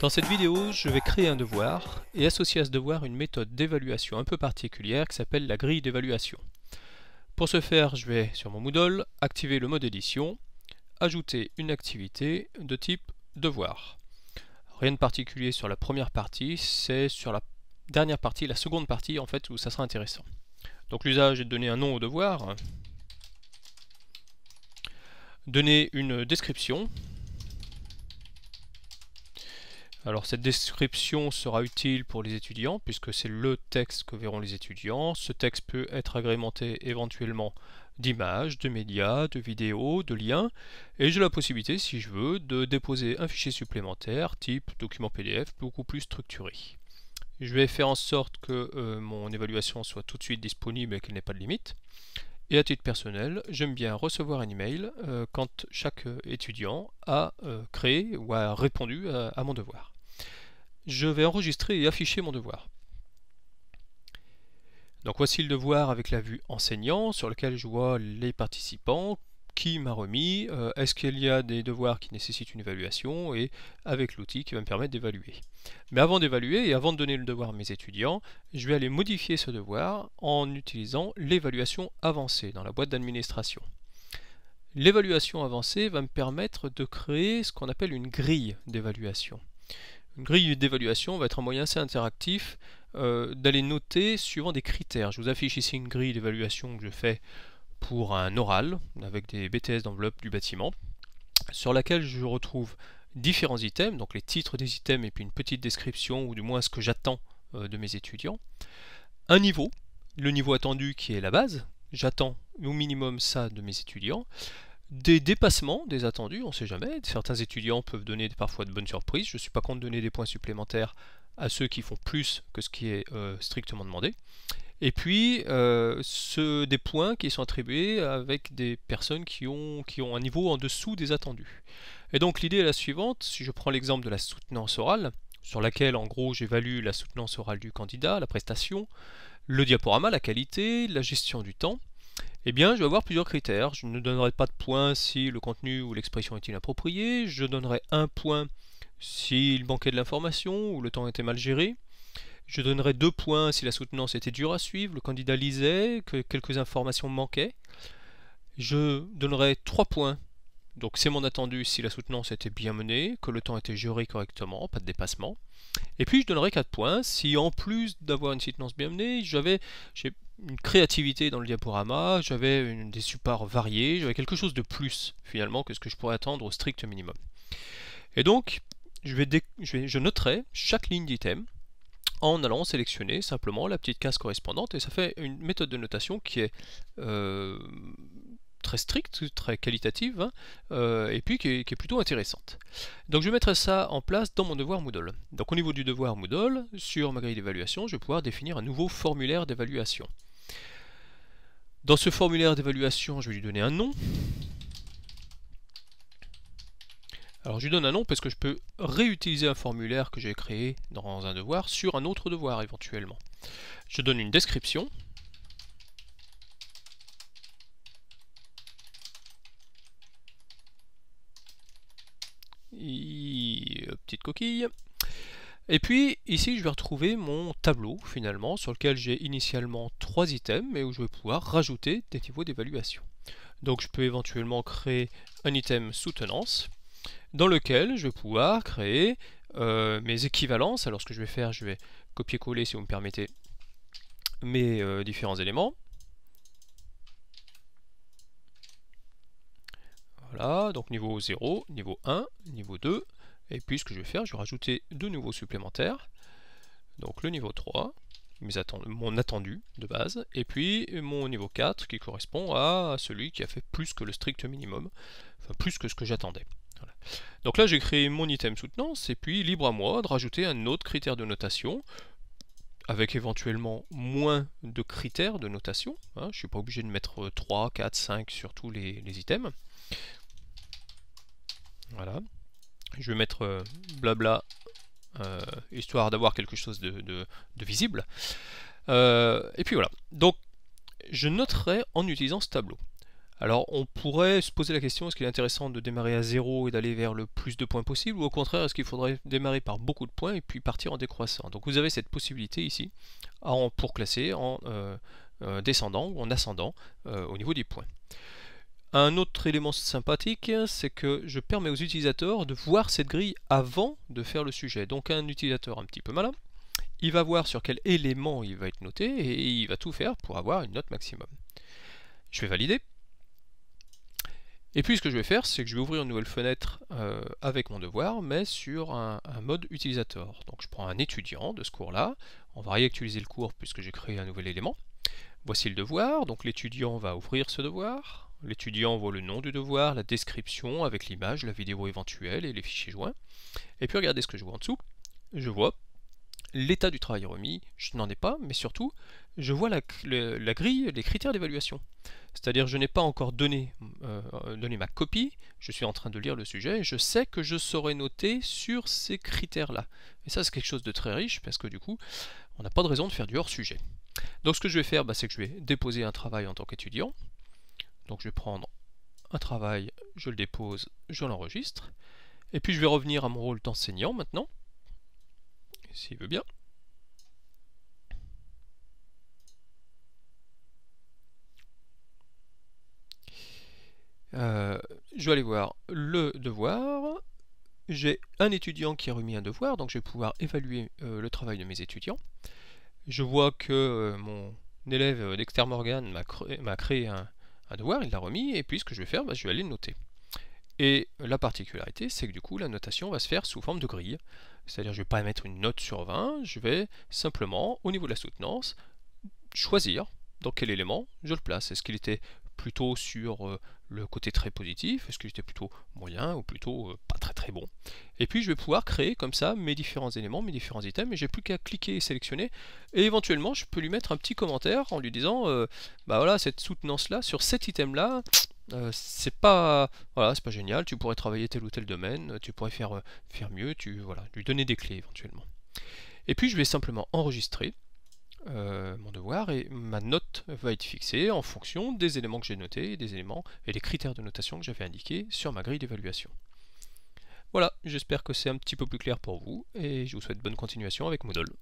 Dans cette vidéo, je vais créer un devoir et associer à ce devoir une méthode d'évaluation un peu particulière qui s'appelle la grille d'évaluation. Pour ce faire, je vais sur mon Moodle, activer le mode édition, ajouter une activité de type devoir. Rien de particulier sur la première partie, c'est sur la dernière partie, la seconde partie en fait, où ça sera intéressant. Donc l'usage est de donner un nom au devoir, donner une description. Alors cette description sera utile pour les étudiants puisque c'est le texte que verront les étudiants. Ce texte peut être agrémenté éventuellement d'images, de médias, de vidéos, de liens, et j'ai la possibilité, si je veux, de déposer un fichier supplémentaire type document PDF beaucoup plus structuré. Je vais faire en sorte que euh, mon évaluation soit tout de suite disponible et qu'elle n'ait pas de limite. Et à titre personnel, j'aime bien recevoir un email euh, quand chaque euh, étudiant a créé ou a répondu à, mon devoir. Je vais enregistrer et afficher mon devoir. Donc voici le devoir avec la vue enseignant sur lequel je vois les participants qui m'a remis, euh, est-ce qu'il y a des devoirs qui nécessitent une évaluation, et avec l'outil qui va me permettre d'évaluer. Mais avant d'évaluer et avant de donner le devoir à mes étudiants, je vais aller modifier ce devoir en utilisant l'évaluation avancée dans la boîte d'administration. L'évaluation avancée va me permettre de créer ce qu'on appelle une grille d'évaluation. Une grille d'évaluation va être un moyen assez interactif euh, d'aller noter suivant des critères. Je vous affiche ici une grille d'évaluation que je fais pour un oral avec des BTS d'enveloppe du bâtiment sur laquelle je retrouve différents items, donc les titres des items et puis une petite description ou du moins ce que j'attends euh, de mes étudiants. Un niveau, le niveau attendu qui est la base, j'attends au minimum ça de mes étudiants. Des dépassements des attendus, on ne sait jamais, certains étudiants peuvent donner parfois de bonnes surprises, je ne suis pas contre donner des points supplémentaires à ceux qui font plus que ce qui est euh, strictement demandé. Et puis, euh, des points qui sont attribués avec des personnes qui ont, qui ont un niveau en dessous des attendus. Et donc l'idée est la suivante, si je prends l'exemple de la soutenance orale, sur laquelle en gros j'évalue la soutenance orale du candidat, la prestation, le diaporama, la qualité, la gestion du temps, eh bien je vais avoir plusieurs critères. Je ne donnerai pas de points si le contenu ou l'expression est inapproprié, je donnerai un point s'il manquait de l'information ou le temps était mal géré, je donnerais deux points si la soutenance était dure à suivre, le candidat lisait, que quelques informations manquaient. Je donnerai trois points. Donc c'est mon attendu si la soutenance était bien menée, que le temps était géré correctement, pas de dépassement. Et puis je donnerai 4 points si en plus d'avoir une soutenance bien menée, j'avais une créativité dans le diaporama, j'avais des supports variés, j'avais quelque chose de plus finalement que ce que je pourrais attendre au strict minimum. Et donc je, je noterai chaque ligne d'item en allant sélectionner simplement la petite case correspondante et ça fait une méthode de notation qui est euh, très stricte, très qualitative hein, euh, et puis qui est, qui est, plutôt intéressante. Donc je vais mettre ça en place dans mon devoir Moodle. Donc au niveau du devoir Moodle, sur ma grille d'évaluation, je vais pouvoir définir un nouveau formulaire d'évaluation. Dans ce formulaire d'évaluation, je vais lui donner un nom. Alors je lui donne un nom parce que je peux réutiliser un formulaire que j'ai créé dans un devoir sur un autre devoir éventuellement. Je donne une description. petite coquille. Et puis ici je vais retrouver mon tableau finalement sur lequel j'ai initialement trois items et où je vais pouvoir rajouter des niveaux d'évaluation. Donc je peux éventuellement créer un item soutenance dans lequel je vais pouvoir créer euh, mes équivalences. Alors ce que je vais faire, je vais copier-coller, si vous me permettez, mes euh, différents éléments. Voilà, donc niveau 0, niveau 1, niveau 2. Et puis ce que je vais faire, je vais rajouter deux nouveaux supplémentaires. Donc le niveau 3, mon attendu de base, et puis mon niveau 4 qui correspond à celui qui a fait plus que le strict minimum, enfin plus que ce que j'attendais. Donc là, j'ai créé mon item soutenance, et puis libre à moi de rajouter un autre critère de notation, avec éventuellement moins de critères de notation. Hein. je ne suis pas obligé de mettre 3, 4, 5 sur tous les, items. Voilà. Je vais mettre euh, blabla, euh, histoire d'avoir quelque chose de, visible. Euh, et puis voilà. Donc, je noterai en utilisant ce tableau. Alors on pourrait se poser la question, est-ce qu'il est intéressant de démarrer à zéro et d'aller vers le plus de points possible, ou au contraire, est-ce qu'il faudrait démarrer par beaucoup de points et puis partir en décroissant Donc vous avez cette possibilité ici en, pour classer en euh, euh, descendant ou en ascendant euh, au niveau des points. Un autre élément sympathique, c'est que je permets aux utilisateurs de voir cette grille avant de faire le sujet. Donc un utilisateur un petit peu malin, il va voir sur quel élément il va être noté et il va tout faire pour avoir une note maximum. Je vais valider. Et puis ce que je vais faire, c'est que je vais ouvrir une nouvelle fenêtre euh, avec mon devoir, mais sur un, un, mode utilisateur. Donc je prends un étudiant de ce cours-là, on va réactualiser le cours puisque j'ai créé un nouvel élément. Voici le devoir, donc l'étudiant va ouvrir ce devoir, l'étudiant voit le nom du devoir, la description avec l'image, la vidéo éventuelle et les fichiers joints. Et puis regardez ce que je vois en dessous, je vois l'état du travail remis, je n'en ai pas, mais surtout, je vois la, grille, les critères d'évaluation. C'est-à-dire, je n'ai pas encore donné, euh, euh, donné, ma copie, je suis en train de lire le sujet, et je sais que je serai noter sur ces critères-là. Et ça, c'est quelque chose de très riche, parce que du coup, on n'a pas de raison de faire du hors-sujet. Donc ce que je vais faire, bah, c'est que je vais déposer un travail en tant qu'étudiant. Donc je vais prendre un travail, je le dépose, je l'enregistre. Et puis je vais revenir à mon rôle d'enseignant maintenant s'il veut bien. Euh, je vais aller voir le devoir. J'ai un étudiant qui a remis un devoir, donc je vais pouvoir évaluer euh, le travail de mes étudiants. Je vois que euh, mon élève Dexter Morgan m'a créé, un, devoir, il l'a remis, et puis ce que je vais faire, bah, je vais aller le noter. Et la particularité, c'est que du coup, la notation va se faire sous forme de grille. C'est-à-dire je ne vais pas mettre une note sur 20, je vais simplement, au niveau de la soutenance, choisir dans quel élément je le place. Est-ce qu'il était plutôt sur euh, le côté très positif, est-ce qu'il était plutôt moyen ou plutôt euh, pas très très bon. Et puis je vais pouvoir créer comme ça mes différents éléments, mes différents items, et j'ai plus qu'à cliquer et sélectionner, et éventuellement je peux lui mettre un petit commentaire en lui disant euh, bah voilà cette soutenance là, sur cet item là, euh, c'est pas voilà, c'est pas génial, tu pourrais travailler tel ou tel domaine, tu pourrais faire, euh, faire mieux, tu voilà, lui donner des clés éventuellement. Et puis je vais simplement enregistrer euh, mon devoir et ma note va être fixée en fonction des éléments que j'ai notés et des éléments et des critères de notation que j'avais indiqués sur ma grille d'évaluation. Voilà, j'espère que c'est un petit peu plus clair pour vous et je vous souhaite bonne continuation avec Moodle.